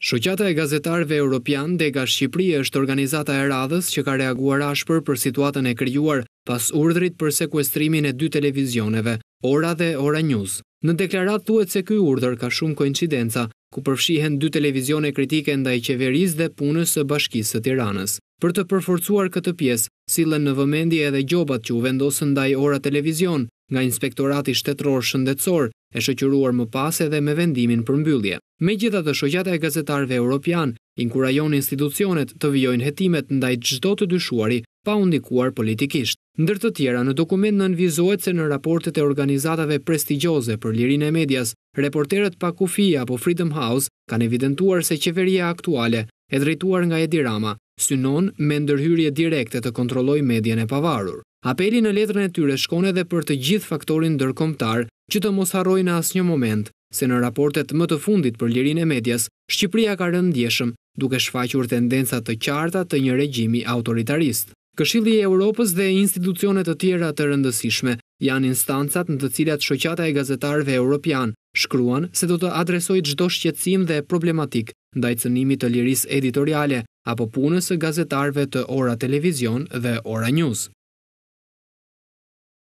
Shoqata e gazetarëve europian Dega Shqipëri është organizata e radhës që ka reaguar ashpër për situatën e krijuar pas urdhrit për sekuestrimin e dy televizioneve, Ora dhe Ora News. Në deklaratë thuhet se ky urdhër ka shumë koincidenca, ku përfshihen dy televizione kritike ndaj qeverisë dhe punës së Bashkisë së Tiranës. Për të përforcuar këtë pjesë, sillen në vëmendje edhe gjobat që u vendosën ndaj Ora Televizion nga Inspektorati Shtetror Shëndetësor e shëqyruar më pas edhe me vendimin për mbyllje. Me gjitha të shëgjata e gazetarve europian, inkurajon institucionet të vjojnë hetimet ndaj gjdo të dyshuari pa undikuar politikisht. Ndër të tjera, në dokument në nënvizohet se në raportet e organizatave prestigjose për lirin e medias, reporterët pa kufia apo Freedom House kanë evidentuar se qeveria aktuale e drejtuar nga Edirama, synon me ndërhyrje direkte të kontrolloj medjene e pavarur. Apeli në letrën e tyre shkon edhe për të gjithë faktorin ndërkombëtar që të mos harrojë në asnjë moment se në raportet më të fundit për lirinë e medias, Shqipëria ka rënë duke shfaqur tendenca të qarta të një regjimi autoritarist. Këshilli i Evropës dhe institucionet të tjera të rëndësishme janë instancat në të cilat shoqata e gazetarëve europian shkruan se do të adresojt çdo shqetësim dhe problematik ndaj cënimit të lirisë editoriale apo punës së gazetarëve të Ora Televizion dhe Ora News.